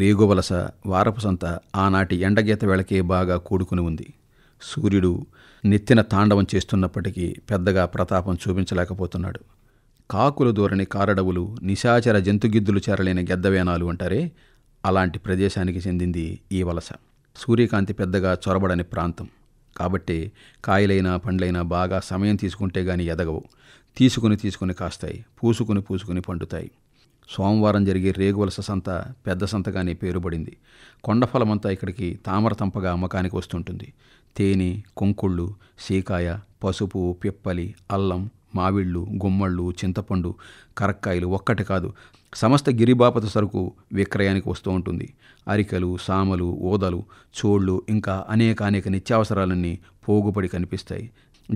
రేగువలస వారపు సంత ఆనాటి ఎండగీత వేళకే బాగా కూడుకుని ఉంది సూర్యుడు నెత్తిన తాండవం చేస్తున్నప్పటికీ పెద్దగా ప్రతాపం చూపించలేకపోతున్నాడు కాకుల దూరని కారడవులు నిశాచర జంతుగిద్దులు చేరలేని గెద్దవేనాలు అంటారే అలాంటి ప్రదేశానికి చెందింది ఈ వలస సూర్యకాంతి పెద్దగా చొరబడని ప్రాంతం కాబట్టి కాయలైనా పండ్లైనా బాగా సమయం తీసుకుంటే గాని ఎదగవు తీసుకుని తీసుకుని కాస్తాయి పూసుకుని పూసుకుని పండుతాయి సోమవారం జరిగే రేగువలస సంత పెద్ద సంతగానే పేరుబడింది కొండఫలమంతా ఇక్కడికి తామరతంపగా అమ్మకానికి వస్తుంటుంది తేనె కొంకుళ్ళు సీకాయ పసుపు పిప్పలి అల్లం మావిళ్ళు గుమ్మళ్ళు చింతపండు కరక్కాయలు ఒక్కటి కాదు సమస్త గిరిబాపత సరుకు విక్రయానికి వస్తూ ఉంటుంది అరికలు సామలు ఓదలు చోళ్ళు ఇంకా అనేక అనేక నిత్యావసరాలన్నీ పోగుపడి కనిపిస్తాయి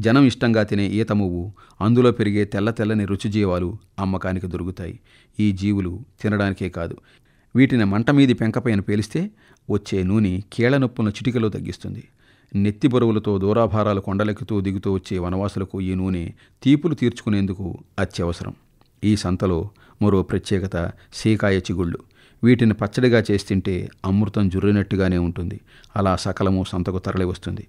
జనం ఇష్టంగా తినే ఈత మువ్వు అందులో పెరిగే తెల్ల తెల్లని రుచి జీవాలు అమ్మకానికి దొరుకుతాయి ఈ జీవులు తినడానికే కాదు వీటిని మంట మీది పెంకపైన పేలిస్తే వచ్చే నూనె కీళ్ల చిటికలో తగ్గిస్తుంది నెత్తి బరువులతో దూరాభారాలు కొండలెక్కుతూ దిగుతూ వచ్చే వనవాసులకు ఈ నూనె తీపులు తీర్చుకునేందుకు అత్యవసరం ఈ సంతలో మరో ప్రత్యేకత సీకాయ చిగుళ్ళు వీటిని పచ్చడిగా తింటే అమృతం జుర్రినట్టుగానే ఉంటుంది అలా సకలము సంతకు తరలి వస్తుంది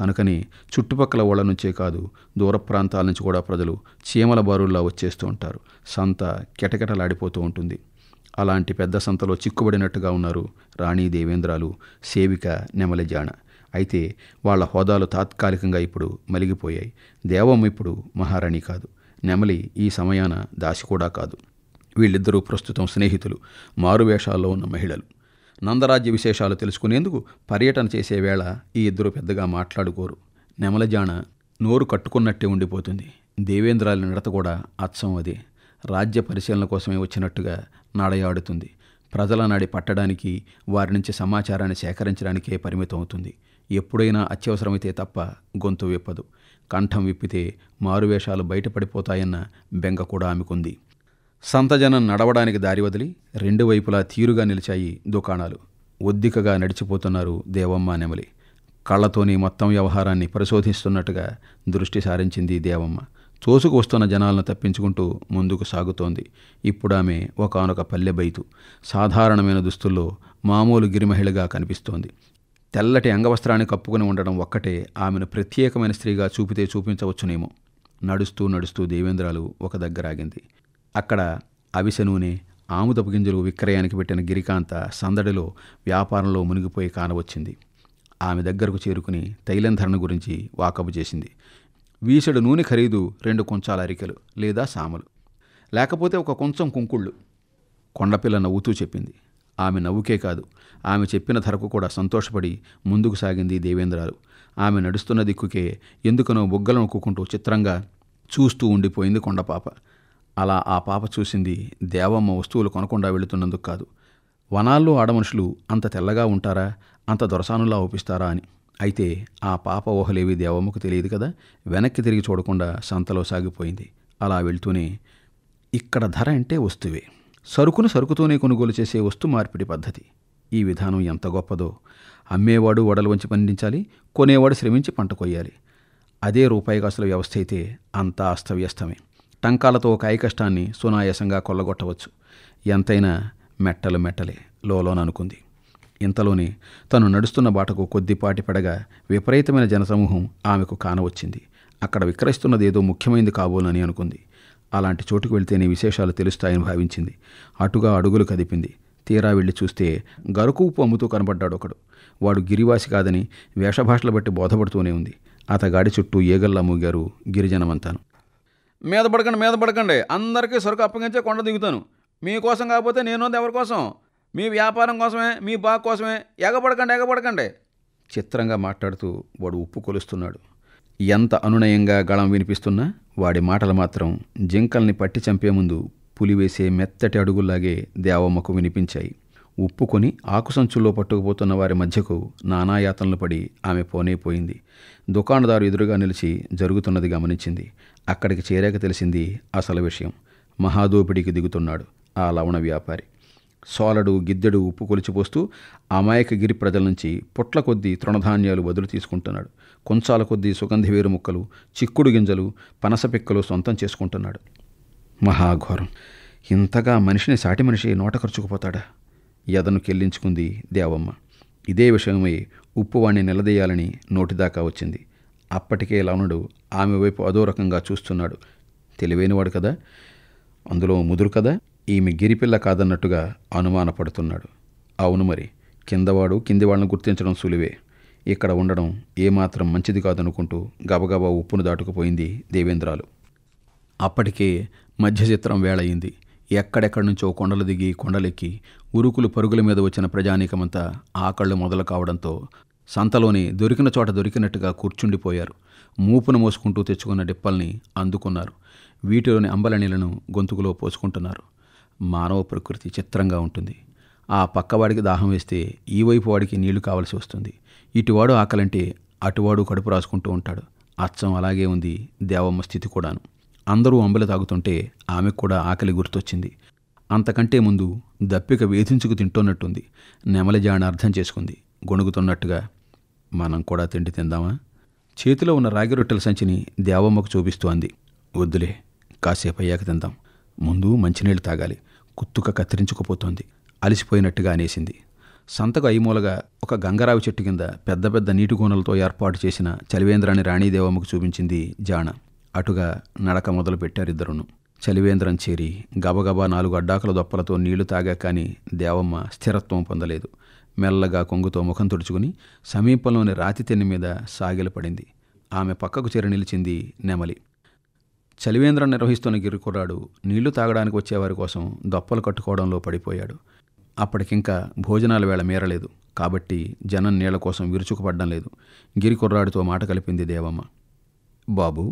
కనుకని చుట్టుపక్కల వాళ్ళ నుంచే కాదు దూర ప్రాంతాల నుంచి కూడా ప్రజలు చీమల బారుల్లా వచ్చేస్తూ ఉంటారు సంత కెటకెటలాడిపోతూ ఉంటుంది అలాంటి పెద్ద సంతలో చిక్కుబడినట్టుగా ఉన్నారు రాణి దేవేంద్రాలు సేవిక నెమలిజాణ అయితే వాళ్ళ హోదాలు తాత్కాలికంగా ఇప్పుడు మలిగిపోయాయి దేవం ఇప్పుడు మహారాణి కాదు నెమలి ఈ సమయాన దాసి కూడా కాదు వీళ్ళిద్దరూ ప్రస్తుతం స్నేహితులు మారువేషాల్లో ఉన్న మహిళలు నందరాజ్య విశేషాలు తెలుసుకునేందుకు పర్యటన చేసే వేళ ఈ ఇద్దరు పెద్దగా మాట్లాడుకోరు నెమలజాణ నోరు కట్టుకున్నట్టే ఉండిపోతుంది దేవేంద్రాల నడత కూడా అచ్చం అదే రాజ్య పరిశీలన కోసమే వచ్చినట్టుగా నాడయాడుతుంది ప్రజల నాడి పట్టడానికి వారి నుంచి సమాచారాన్ని సేకరించడానికే పరిమితం అవుతుంది ఎప్పుడైనా అత్యవసరమైతే తప్ప గొంతు విప్పదు కంఠం విప్పితే మారువేషాలు బయటపడిపోతాయన్న బెంగ కూడా ఆమెకుంది సంతజనం నడవడానికి దారి వదిలి రెండు వైపులా తీరుగా నిలిచాయి దుకాణాలు ఒద్దికగా నడిచిపోతున్నారు దేవమ్మ నెమలి కళ్ళతోని మొత్తం వ్యవహారాన్ని పరిశోధిస్తున్నట్టుగా దృష్టి సారించింది దేవమ్మ తోసుకు వస్తున్న జనాలను తప్పించుకుంటూ ముందుకు సాగుతోంది ఇప్పుడు ఆమె ఒకనొక పల్లె బయతు సాధారణమైన దుస్తుల్లో మామూలు గిరిమహిళగా కనిపిస్తోంది తెల్లటి అంగవస్త్రాన్ని కప్పుకుని ఉండడం ఒక్కటే ఆమెను ప్రత్యేకమైన స్త్రీగా చూపితే చూపించవచ్చునేమో నడుస్తూ నడుస్తూ దేవేంద్రాలు ఒక దగ్గర ఆగింది అక్కడ అవిసె నూనె ఆముదపు గింజలు విక్రయానికి పెట్టిన గిరికాంత సందడిలో వ్యాపారంలో మునిగిపోయి కానవచ్చింది ఆమె దగ్గరకు చేరుకుని తైలం ధరణ గురించి వాకబు చేసింది వీసడు నూనె ఖరీదు రెండు కొంచాల అరికెలు లేదా సామలు లేకపోతే ఒక కొంచెం కుంకుళ్ళు కొండపిల్ల నవ్వుతూ చెప్పింది ఆమె నవ్వుకే కాదు ఆమె చెప్పిన ధరకు కూడా సంతోషపడి ముందుకు సాగింది దేవేంద్రాలు ఆమె నడుస్తున్న దిక్కుకే ఎందుకనో బొగ్గలను నొక్కుకుంటూ చిత్రంగా చూస్తూ ఉండిపోయింది కొండపాప అలా ఆ పాప చూసింది దేవమ్మ వస్తువులు కొనకుండా వెళుతున్నందుకు కాదు వనాల్లో ఆడమనుషులు అంత తెల్లగా ఉంటారా అంత దొరసానులా ఒప్పిస్తారా అని అయితే ఆ పాప ఊహలేవి దేవమ్మకు తెలియదు కదా వెనక్కి తిరిగి చూడకుండా సంతలో సాగిపోయింది అలా వెళ్తూనే ఇక్కడ ధర అంటే వస్తువే సరుకును సరుకుతోనే కొనుగోలు చేసే వస్తు మార్పిడి పద్ధతి ఈ విధానం ఎంత గొప్పదో అమ్మేవాడు వడలు వంచి పండించాలి కొనేవాడు శ్రమించి పంట కొయ్యాలి అదే రూపాయి కాసుల వ్యవస్థ అయితే అంతా అస్తవ్యస్తమే టంకాలతో ఒక ఐకష్టాన్ని సునాయాసంగా కొల్లగొట్టవచ్చు ఎంతైనా మెట్టలు మెట్టలే లోలోననుకుంది ఇంతలోని తను నడుస్తున్న బాటకు కొద్దిపాటి పడగా విపరీతమైన జనసమూహం ఆమెకు కానవచ్చింది అక్కడ విక్రయిస్తున్నది ఏదో ముఖ్యమైనది కాబోలని అనుకుంది అలాంటి చోటుకు వెళ్తేనే విశేషాలు తెలుస్తాయని భావించింది అటుగా అడుగులు కదిపింది తీరా వెళ్ళి చూస్తే గరుకూపు అమ్ముతూ కనబడ్డాడు ఒకడు వాడు గిరివాసి కాదని వేషభాషలు బట్టి బోధపడుతూనే ఉంది అతగాడి చుట్టూ ఏగల్లా మూగారు గిరిజనమంతాను మీద పడకండి మీద పడకండి అందరికీ సరుకు అప్పగించే కొండ దిగుతాను మీకోసం కాకపోతే నేను ఎవరికోసం మీ వ్యాపారం కోసమే మీ బాగు కోసమే ఎగబడకండి ఎగబడకండి చిత్రంగా మాట్లాడుతూ వాడు ఉప్పు కొలుస్తున్నాడు ఎంత అనునయంగా గళం వినిపిస్తున్నా వాడి మాటలు మాత్రం జింకల్ని పట్టి చంపే ముందు పులివేసే మెత్తటి అడుగుల్లాగే దేవమ్మకు వినిపించాయి ఉప్పుకొని ఆకుసంచుల్లో పట్టుకుపోతున్న వారి మధ్యకు నానాయాతనలు పడి ఆమె పోనేపోయింది దుకాణదారు ఎదురుగా నిలిచి జరుగుతున్నది గమనించింది అక్కడికి చేరాక తెలిసింది అసలు విషయం మహాదోపిడికి దిగుతున్నాడు ఆ లవణ వ్యాపారి సోలడు గిద్దెడు ఉప్పు కొలిచిపోస్తూ అమాయకగిరి ప్రజల నుంచి పొట్ల కొద్దీ తృణధాన్యాలు బదులు తీసుకుంటున్నాడు కొంచాల కొద్దీ సుగంధి వేరు ముక్కలు చిక్కుడు గింజలు పనస పిక్కలు సొంతం చేసుకుంటున్నాడు మహాఘోరం ఇంతగా మనిషిని సాటి మనిషి నోట ఖర్చుకుపోతాడా యదను కెల్లించుకుంది దేవమ్మ ఇదే విషయమై ఉప్పువాణ్ణి నిలదీయాలని నోటిదాకా వచ్చింది అప్పటికే లవణుడు ఆమె వైపు అదో రకంగా చూస్తున్నాడు తెలివైనవాడు కదా అందులో ముదురు కదా ఈమె గిరిపిల్ల కాదన్నట్టుగా అనుమానపడుతున్నాడు అవును మరి కిందవాడు కింది వాళ్ళను గుర్తించడం సులువే ఇక్కడ ఉండడం ఏమాత్రం మంచిది కాదనుకుంటూ గబగబా ఉప్పును దాటుకుపోయింది దేవేంద్రాలు అప్పటికే మధ్యచిత్రం వేళయింది ఎక్కడెక్కడి నుంచో కొండలు దిగి కొండలెక్కి ఉరుకులు పరుగుల మీద వచ్చిన ప్రజానీకమంతా ఆకళ్ళు మొదలు కావడంతో సంతలోని దొరికిన చోట దొరికినట్టుగా కూర్చుండిపోయారు మూపును మోసుకుంటూ తెచ్చుకున్న డిప్పల్ని అందుకున్నారు వీటిలోని అంబలనీలను గొంతుకులో పోసుకుంటున్నారు మానవ ప్రకృతి చిత్రంగా ఉంటుంది ఆ పక్కవాడికి దాహం వేస్తే ఈ వైపు వాడికి నీళ్లు కావలసి వస్తుంది ఇటువాడు ఆకలంటే అటువాడు కడుపు రాసుకుంటూ ఉంటాడు అచ్చం అలాగే ఉంది దేవమ్మ స్థితి కూడాను అందరూ అంబలి తాగుతుంటే ఆమెకు కూడా ఆకలి గుర్తొచ్చింది అంతకంటే ముందు దప్పిక వేధించుకు తింటున్నట్టుంది నెమలిజాణ అర్థం చేసుకుంది గొణుగుతున్నట్టుగా మనం కూడా తిండి తిందామా చేతిలో ఉన్న రాగి రొట్టెల సంచిని దేవమ్మకు చూపిస్తూ అంది వద్దులే కాసేపు అయ్యాక తిందాం ముందు మంచినీళ్ళు తాగాలి కుత్తుక కత్తిరించుకుపోతోంది అలిసిపోయినట్టుగా అనేసింది సంతకు అయిమూలగా ఒక గంగరావి చెట్టు కింద పెద్ద పెద్ద నీటి గోనలతో ఏర్పాటు చేసిన చలివేంద్రాన్ని రాణీదేవమ్మకు చూపించింది జాణ అటుగా నడక మొదలుపెట్టారు ఇద్దరును చలివేంద్రం చేరి గబగబా నాలుగు అడ్డాకుల దొప్పలతో నీళ్లు తాగా కానీ దేవమ్మ స్థిరత్వం పొందలేదు మెల్లగా కొంగుతో ముఖం తుడుచుకుని సమీపంలోని రాతి తెన్ని మీద సాగిల పడింది ఆమె పక్కకు చేరి నిలిచింది నెమలి చలివేంద్రం నిర్వహిస్తున్న గిరికుర్రాడు నీళ్లు తాగడానికి వచ్చేవారి కోసం దొప్పలు కట్టుకోవడంలో పడిపోయాడు అప్పటికింకా భోజనాల వేళ మేరలేదు కాబట్టి జనం నీళ్ల కోసం విరుచుకుపడ్డం లేదు గిరికుర్రాడితో మాట కలిపింది దేవమ్మ బాబు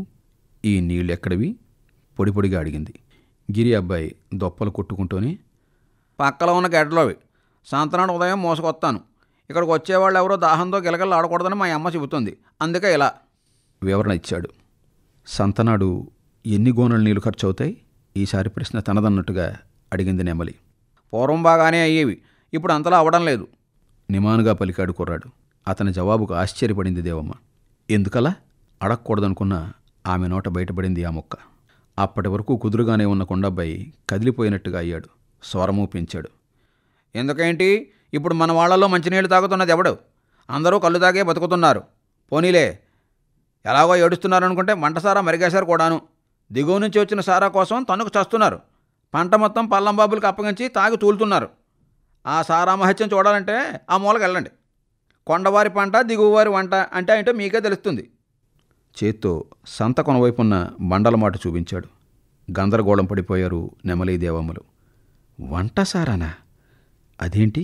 ఈ నీళ్ళెక్కడివి పొడిపొడిగా అడిగింది గిరి అబ్బాయి దొప్పలు కొట్టుకుంటూనే పక్కలో ఉన్న గడ్డలోవి సాయంత్రం ఉదయం మోసుకొస్తాను ఇక్కడికి వచ్చేవాళ్ళు ఎవరో దాహంతో గిలగలు ఆడకూడదని మా అమ్మ చెబుతుంది అందుకే ఇలా వివరణ ఇచ్చాడు సంతనాడు ఎన్ని గోనెల నీళ్లు ఖర్చు అవుతాయి ఈసారి ప్రశ్న తనదన్నట్టుగా అడిగింది నెమలి పూర్వం బాగానే అయ్యేవి ఇప్పుడు అంతలా అవడం లేదు నిమానుగా పలికాడు కుర్రాడు అతని జవాబుకు ఆశ్చర్యపడింది దేవమ్మ ఎందుకలా అడగకూడదనుకున్న ఆమె నోట బయటపడింది ఆ ముక్క అప్పటి వరకు కుదురుగానే ఉన్న కొండబ్బాయి కదిలిపోయినట్టుగా అయ్యాడు స్వరము పెంచాడు ఎందుకేంటి ఇప్పుడు మన వాళ్లలో మంచినీళ్ళు తాగుతున్నది ఎవడు అందరూ కళ్ళు తాగే బతుకుతున్నారు పోనీలే ఎలాగో ఏడుస్తున్నారనుకుంటే మంటసారా మరిగేశారు కూడాను దిగువ నుంచి వచ్చిన సారా కోసం తనకు చస్తున్నారు పంట మొత్తం పల్లంబాబులకు అప్పగించి తాగి తూలుతున్నారు ఆ సారా మహత్యం చూడాలంటే ఆ మూలకి వెళ్ళండి కొండవారి పంట దిగువవారి వంట అంటే ఏంటో మీకే తెలుస్తుంది చేత్తో సంతకొన వైపున్న మండలమాట చూపించాడు గందరగోళం పడిపోయారు నెమలి దేవమ్మలు వంటసారానా అదేంటి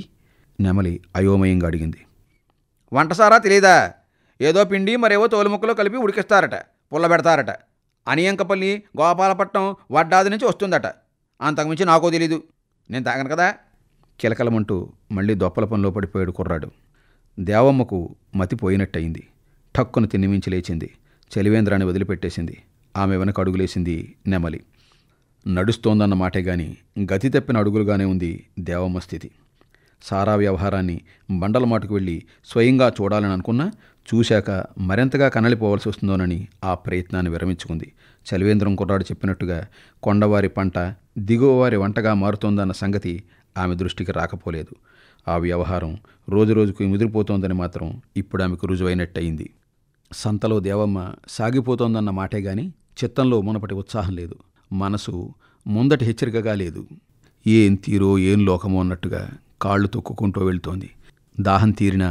నెమలి అయోమయంగా అడిగింది వంటసారా తెలియదా ఏదో పిండి మరేవో తోలుముక్కలో కలిపి ఉడికిస్తారట పుల్లబెడతారట అనియంకపల్లి గోపాలపట్నం వడ్డాది నుంచి వస్తుందట అంతకుమించి నాకో తెలీదు నేను తాగను కదా కిలకలమంటూ మళ్ళీ దొప్పల పనిలో పడిపోయాడు కుర్రాడు దేవమ్మకు మతిపోయినట్టయింది ఠక్కును తిన్నిమించి లేచింది చలివేంద్రాన్ని వదిలిపెట్టేసింది ఆమె వెనక అడుగులేసింది నెమలి నడుస్తోందన్న మాటే గాని గతి తప్పిన అడుగులుగానే ఉంది దేవమ్మ స్థితి సారా వ్యవహారాన్ని బండల మాటకు వెళ్ళి స్వయంగా చూడాలని అనుకున్నా చూశాక మరింతగా కనలిపోవలసి వస్తుందోనని ఆ ప్రయత్నాన్ని విరమించుకుంది చలివేంద్రం కుర్రాడు చెప్పినట్టుగా కొండవారి పంట దిగువవారి వంటగా మారుతోందన్న సంగతి ఆమె దృష్టికి రాకపోలేదు ఆ వ్యవహారం రోజురోజుకు ముదిరిపోతోందని మాత్రం ఇప్పుడు ఆమెకు రుజువైనట్టయింది సంతలో దేవమ్మ సాగిపోతోందన్న మాటే గాని చిత్తంలో మునపటి ఉత్సాహం లేదు మనసు ముందటి హెచ్చరికగా లేదు ఏం తీరో ఏం లోకమో అన్నట్టుగా కాళ్ళు తొక్కుకుంటూ వెళ్తోంది దాహం తీరిన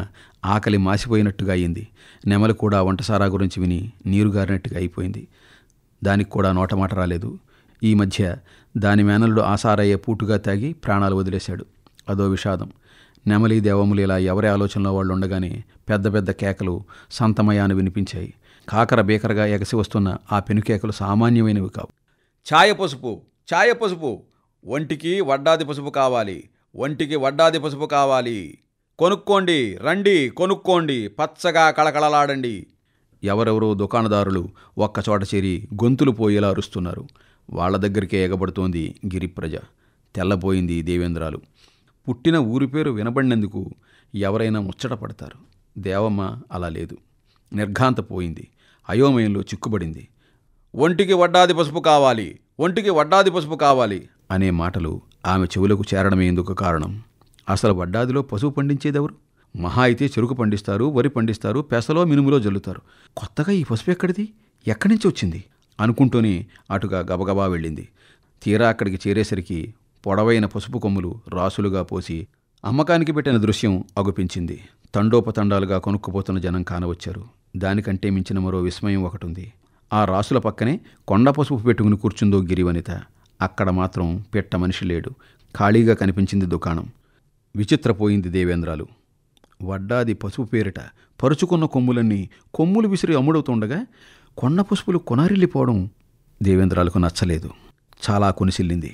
ఆకలి మాసిపోయినట్టుగా అయింది నెమలు కూడా వంటసారా గురించి విని నీరుగారినట్టుగా అయిపోయింది దానికి కూడా నోటమాట రాలేదు ఈ మధ్య దాని మేనల్లుడు ఆసారయ్యే పూటుగా తాగి ప్రాణాలు వదిలేశాడు అదో విషాదం నెమలి దేవములు ఇలా ఎవరి ఆలోచనలో వాళ్ళు ఉండగానే పెద్ద పెద్ద కేకలు సంతమయాను వినిపించాయి కాకర బీకరగా ఎగసి వస్తున్న ఆ పెనుకేకలు సామాన్యమైనవి కావు ఛాయ పసుపు ఛాయ పసుపు ఒంటికి వడ్డాది పసుపు కావాలి ఒంటికి వడ్డాది పసుపు కావాలి కొనుక్కోండి రండి కొనుక్కోండి పచ్చగా కళకళలాడండి ఎవరెవరో దుకాణదారులు ఒక్కచోట చేరి గొంతులు పోయేలా అరుస్తున్నారు వాళ్ళ దగ్గరికే ఎగబడుతోంది గిరిప్రజ తెల్లబోయింది దేవేంద్రాలు పుట్టిన ఊరి పేరు వినబడినందుకు ఎవరైనా ముచ్చటపడతారు దేవమ్మ అలా లేదు నిర్ఘాంతపోయింది అయోమయంలో చిక్కుబడింది ఒంటికి వడ్డాది పసుపు కావాలి ఒంటికి వడ్డాది పసుపు కావాలి అనే మాటలు ఆమె చెవులకు చేరడమే ఎందుకు కారణం అసలు వడ్డాదిలో పసుపు పండించేదెవరు మహా అయితే చెరుకు పండిస్తారు వరి పండిస్తారు పెసలో మినుములో జల్లుతారు కొత్తగా ఈ పసుపు ఎక్కడిది ఎక్కడి నుంచి వచ్చింది అనుకుంటూనే అటుగా గబగబా వెళ్ళింది తీరా అక్కడికి చేరేసరికి పొడవైన పసుపు కొమ్ములు రాసులుగా పోసి అమ్మకానికి పెట్టిన దృశ్యం అగుపించింది తండోపతండాలుగా కొనుక్కుపోతున్న జనం కానవచ్చారు దానికంటే మించిన మరో విస్మయం ఒకటుంది ఆ రాసుల పక్కనే కొండ పసుపు పెట్టుకుని కూర్చుందో గిరివనిత అక్కడ మాత్రం పెట్ట మనిషి లేడు ఖాళీగా కనిపించింది దుకాణం విచిత్రపోయింది దేవేంద్రాలు వడ్డాది పసుపు పేరిట పరుచుకున్న కొమ్ములన్నీ కొమ్ములు విసిరి అమ్ముడవుతుండగా కొండ పసుపులు కొనారిల్లిపోవడం దేవేంద్రాలకు నచ్చలేదు చాలా కొనిసిల్లింది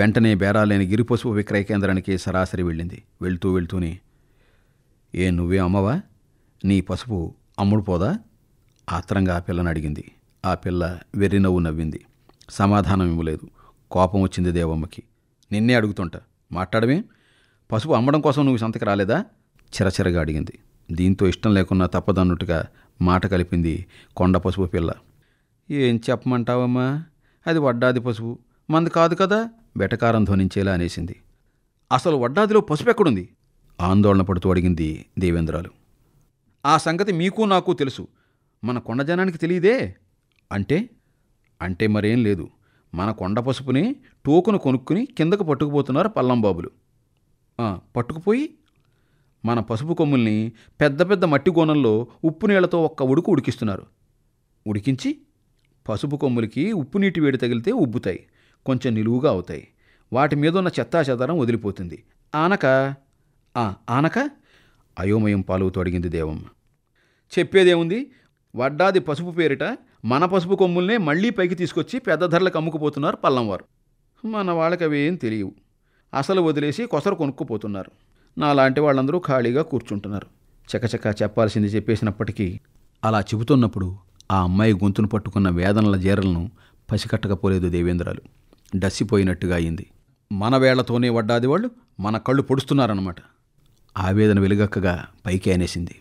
వెంటనే బేరాలేని పసుపు విక్రయ కేంద్రానికి సరాసరి వెళ్ళింది వెళ్తూ వెళ్తూనే ఏ నువ్వే అమ్మవా నీ పసుపు అమ్ముడు పోదా ఆత్రంగా ఆ పిల్లని అడిగింది ఆ పిల్ల వెర్రి నవ్వు నవ్వింది సమాధానం ఇవ్వలేదు కోపం వచ్చింది దేవమ్మకి నిన్నే అడుగుతుంటా మాట్లాడమే పసుపు అమ్మడం కోసం నువ్వు సంతకి రాలేదా చిరచిరగా అడిగింది దీంతో ఇష్టం లేకున్నా తప్పదన్నట్టుగా మాట కలిపింది కొండ పసుపు పిల్ల ఏం చెప్పమంటావమ్మా అది వడ్డాది పసుపు మంది కాదు కదా బెటకారం ధ్వనించేలా అనేసింది అసలు వడ్డాదిలో పసుపు ఎక్కడుంది ఆందోళన పడుతూ అడిగింది దేవేంద్రాలు ఆ సంగతి మీకు నాకు తెలుసు మన కొండ జనానికి తెలియదే అంటే అంటే మరేం లేదు మన కొండ పసుపుని టోకును కొనుక్కుని కిందకు పట్టుకుపోతున్నారు పల్లంబాబులు పట్టుకుపోయి మన పసుపు కొమ్ముల్ని పెద్ద పెద్ద మట్టి గోనంలో ఉప్పు నీళ్లతో ఒక్క ఉడుకు ఉడికిస్తున్నారు ఉడికించి పసుపు కొమ్ములకి ఉప్పు నీటి వేడి తగిలితే ఉబ్బుతాయి కొంచెం నిలువుగా అవుతాయి వాటి మీద ఉన్న చెత్తాచెదారం వదిలిపోతుంది ఆనక ఆనక అయోమయం పాలు అడిగింది దేవమ్మ చెప్పేదేముంది వడ్డాది పసుపు పేరిట మన పసుపు కొమ్ముల్నే మళ్ళీ పైకి తీసుకొచ్చి పెద్ద ధరలకు అమ్ముకుపోతున్నారు పల్లంవారు మన వాళ్ళకి అవి ఏం తెలియవు అసలు వదిలేసి కొసరు కొనుక్కుపోతున్నారు నాలాంటి వాళ్ళందరూ ఖాళీగా కూర్చుంటున్నారు చకచక చెప్పాల్సింది చెప్పేసినప్పటికీ అలా చెబుతున్నప్పుడు ఆ అమ్మాయి గొంతును పట్టుకున్న వేదనల జీరలను పసికట్టకపోలేదు దేవేంద్రాలు డస్సిపోయినట్టుగా అయింది మన వేళ్లతోనే వడ్డాది వాళ్ళు మన కళ్ళు పొడుస్తున్నారన్నమాట ఆవేదన వెలుగక్కగా పైకి అనేసింది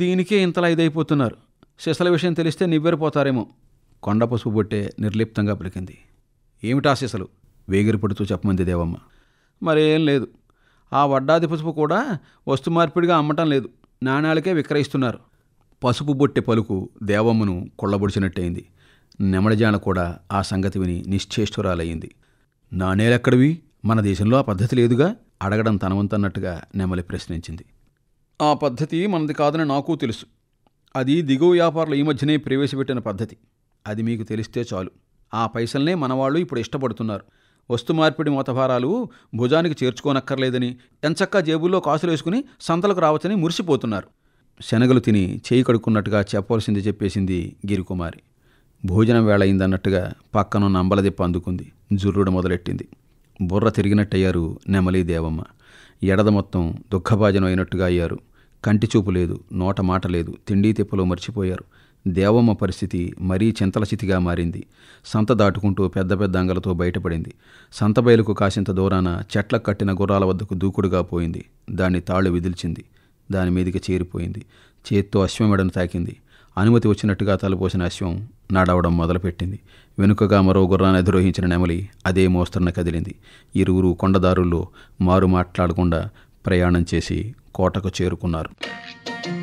దీనికే ఇంతలా ఇదైపోతున్నారు శిశల విషయం తెలిస్తే నివ్వెరిపోతారేమో కొండ పసుపు బొట్టే నిర్లిప్తంగా పలికింది ఏమిటా శిశలు పడుతూ చెప్పమంది దేవమ్మ మరేం లేదు ఆ వడ్డాది పసుపు కూడా వస్తు మార్పిడిగా అమ్మటం లేదు నాణ్యాలకే విక్రయిస్తున్నారు పసుపు బొట్టె పలుకు దేవమ్మను కొళ్ళబొడిచినట్టయింది నెమడజాన కూడా ఆ సంగతి విని నిశ్చేష్ఠురాలయ్యింది నాణేలెక్కడివి మన దేశంలో ఆ పద్ధతి లేదుగా అడగడం తనవంతన్నట్టుగా నెమలి ప్రశ్నించింది ఆ పద్ధతి మనది కాదని నాకు తెలుసు అది దిగువ వ్యాపారులు ఈ మధ్యనే ప్రవేశపెట్టిన పద్ధతి అది మీకు తెలిస్తే చాలు ఆ పైసల్నే మనవాళ్ళు ఇప్పుడు ఇష్టపడుతున్నారు వస్తు మార్పిడి మోతభారాలు భుజానికి చేర్చుకోనక్కర్లేదని ఎంచక్కా జేబుల్లో కాసులు వేసుకుని సంతలకు రావచ్చని మురిసిపోతున్నారు శనగలు తిని చేయి కడుక్కున్నట్టుగా చెప్పవలసింది చెప్పేసింది గిరికుమారి భోజనం వేళ అయిందన్నట్టుగా పక్కనున్న అంబలదిప్ప అందుకుంది జుర్రుడు మొదలెట్టింది బుర్ర తిరిగినట్టయ్యారు నెమలి దేవమ్మ ఎడద మొత్తం దుఃఖభాజనం అయినట్టుగా అయ్యారు కంటి చూపు లేదు నోట మాట లేదు తిండి తిప్పలో మర్చిపోయారు దేవమ్మ పరిస్థితి మరీ చింతలచితిగా మారింది సంత దాటుకుంటూ పెద్ద పెద్ద అంగలతో బయటపడింది సంత బయలుకు కాసింత దూరాన చెట్ల కట్టిన గుర్రాల వద్దకు దూకుడుగా పోయింది దాన్ని తాళ్ళు విదిల్చింది దాని మీదికి చేరిపోయింది చేత్తో అశ్వమెడను తాకింది అనుమతి వచ్చినట్టుగా తలపోసిన అశ్వం నాడవడం మొదలుపెట్టింది వెనుకగా మరో గుర్రాన్ని అధిరోహించిన నెమలి అదే మోస్తరున కదిలింది ఇరువురు కొండదారుల్లో మారు మాట్లాడకుండా ప్రయాణం చేసి కోటకు చేరుకున్నారు